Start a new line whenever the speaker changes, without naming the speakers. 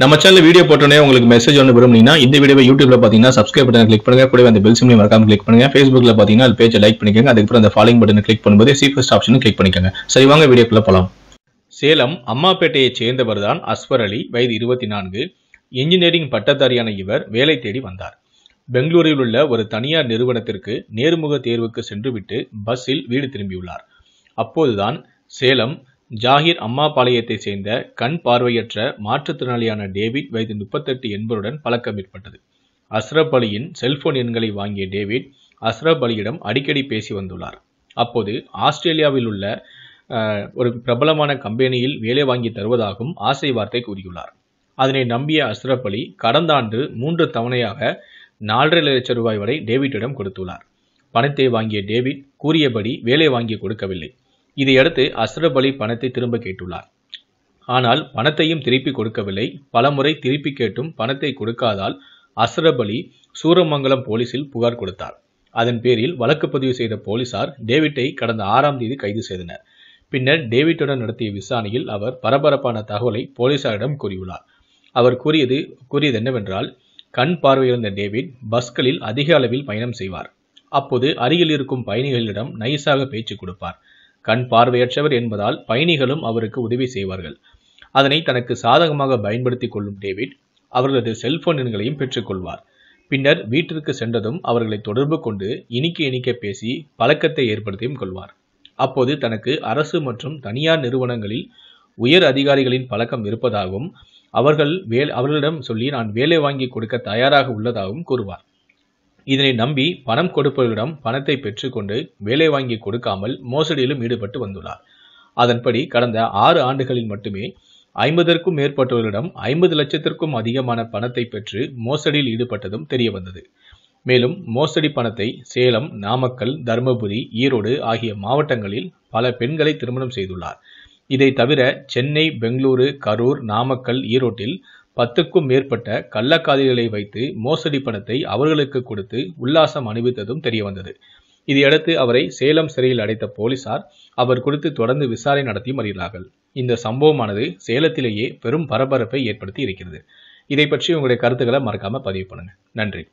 நம்ம channel video போட்டோன்னே உங்களுக்கு மெசேஜ் ஒன்று விரும்புனீங்கன்னா இந்த வீடியோ யூடியூப்ல பார்த்தீங்கன்னா சப்ஸ்கிரைப் பட்டன் கிளிக் பண்ணுங்க கூட அந்த பெல் சிம்லையும் மறக்காம கிளிக் பண்ணுங்க ஃபேஸ்புக்ல பார்த்தீங்கன்னா அது பேஜை லைக் பண்ணிக்கோங்க அதுக்கப்புறம் அந்த ஃபாலோயிங் பட்டன் கிளிக் பண்ணும்போது சீஃபஸ்ட் ஆப்ஷனும் கிளிக் பண்ணிக்கோங்க சரி வாங்க வீடியோக்குள்ள போகலாம் சேலம் அம்மாப்பேட்டையைச் சேர்ந்தவர் தான் அஸ்வர் அலி வயது இருபத்தி நான்கு இன்ஜினியரிங் பட்டதாரியான இவர் வேலை தேடி வந்தார் பெங்களூரில் உள்ள ஒரு தனியார் நிறுவனத்திற்கு நேர்முக தேர்வுக்கு சென்றுவிட்டு பஸ்ஸில் வீடு திரும்பியுள்ளார் அப்போதுதான் சேலம் ஜாகிர் அம்மாபாளையத்தைச் சேர்ந்த கண் பார்வையற்ற மாற்றுத்திறனாளியான டேவிட் வயது முப்பத்தெட்டு என்பருடன் பழக்கம் ஏற்பட்டது அஸ்ரப் அலியின் செல்போன் எண்களை வாங்கிய டேவிட் அஸ்ரப் அலியிடம் அடிக்கடி பேசி வந்துள்ளார் அப்போது ஆஸ்திரேலியாவில் உள்ள ஒரு பிரபலமான கம்பெனியில் வேலை வாங்கி தருவதாகவும் ஆசை வார்த்தை கூறியுள்ளார் அதனை நம்பிய அஸ்ரப் அலி கடந்த ஆண்டு மூன்று தவணையாக நாலரை லட்சம் ரூபாய் வரை டேவிட்டிடம் கொடுத்துள்ளார் பணத்தை வாங்கிய டேவிட் கூறியபடி வேலை வாங்கி கொடுக்கவில்லை இதையடுத்து அசுரபலி அலி பணத்தை திரும்ப கேட்டுள்ளார் ஆனால் பணத்தையும் திருப்பி கொடுக்கவில்லை பலமுறை திருப்பி கேட்டும் பணத்தை கொடுக்காதால் அசுரபலி சூரமங்கலம் போலீசில் புகார் கொடுத்தார் அதன் பேரில் வழக்கு பதிவு செய்த போலீசார் டேவிட்டை கடந்த ஆறாம் தேதி கைது செய்தனர் பின்னர் டேவிட்டுடன் நடத்திய விசாரணையில் அவர் பரபரப்பான தகவலை போலீசாரிடம் கூறியுள்ளார் அவர் கூறியது கூறியது என்னவென்றால் கண் பார்வையிழந்த டேவிட் பஸ்களில் அதிக அளவில் பயணம் செய்வார் அப்போது அருகில் இருக்கும் பயணிகளிடம் நைஸாக பேச்சு கொடுப்பார் கண் பார்வையற்றவர் என்பதால் பயணிகளும் அவருக்கு உதவி செய்வார்கள் அதனை தனக்கு சாதகமாக பயன்படுத்தி கொள்ளும் டேவிட் அவர்களது செல்போன் எண்களையும் பெற்றுக்கொள்வார் பின்னர் வீட்டிற்கு சென்றதும் அவர்களை தொடர்பு கொண்டு இனிக்க இனிக்க பேசி பழக்கத்தை ஏற்படுத்தியும் கொள்வார் அப்போது தனக்கு அரசு மற்றும் தனியார் நிறுவனங்களில் உயர் அதிகாரிகளின் பழக்கம் இருப்பதாகவும் அவர்கள் வே அவர்களிடம் சொல்லி நான் வேலை வாங்கி கொடுக்க தயாராக உள்ளதாகவும் கூறுவார் இதனை நம்பி பணம் கொடுப்பவர்களிடம் பணத்தை பெற்றுக்கொண்டு வேலை வாங்கி கொடுக்காமல் மோசடியிலும் ஈடுபட்டு வந்துள்ளார் அதன்படி கடந்த ஆறு ஆண்டுகளில் மட்டுமே ஐம்பதற்கும் மேற்பட்டவர்களிடம் ஐம்பது லட்சத்திற்கும் அதிகமான பணத்தை பெற்று மோசடியில் ஈடுபட்டதும் தெரியவந்தது மேலும் மோசடி பணத்தை சேலம் நாமக்கல் தருமபுரி ஈரோடு ஆகிய மாவட்டங்களில் பல பெண்களை திருமணம் செய்துள்ளார் இதை தவிர சென்னை பெங்களூரு கரூர் நாமக்கல் ஈரோட்டில் பத்துக்கும் மேற்பட்ட கள்ளக்காதிகளை வைத்து மோசடி பணத்தை அவர்களுக்கு கொடுத்து உல்லாசம் அனுபவித்ததும் தெரியவந்தது இதையடுத்து அவரை சேலம் சிறையில் அடைத்த போலீசார் அவர் குறித்து தொடர்ந்து விசாரணை நடத்தி வருகிறார்கள் இந்த சம்பவமானது சேலத்திலேயே பெரும் பரபரப்பை ஏற்படுத்தி இருக்கிறது இதை பற்றி உங்களுடைய கருத்துக்களை மறக்காம பதிவு பண்ணுங்க நன்றி